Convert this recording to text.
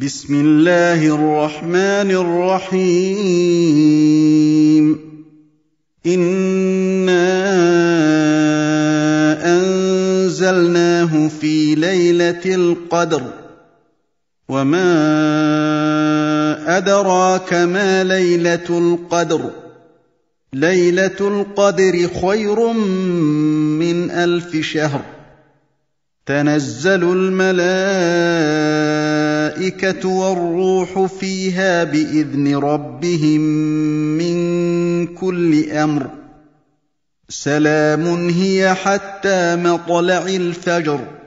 بسم الله الرحمن الرحيم انا انزلناه في ليله القدر وما ادراك ما ليله القدر ليله القدر خير من الف شهر تنزل الملائكه الْمَلَائِكَةُ وَالرُّوحُ فِيهَا بِإِذْنِ رَبِّهِم مِّن كُلِّ أَمْرٍ سَلَامٌ هِيَ حَتَّىٰ مَطْلَعِ الْفَجْرِ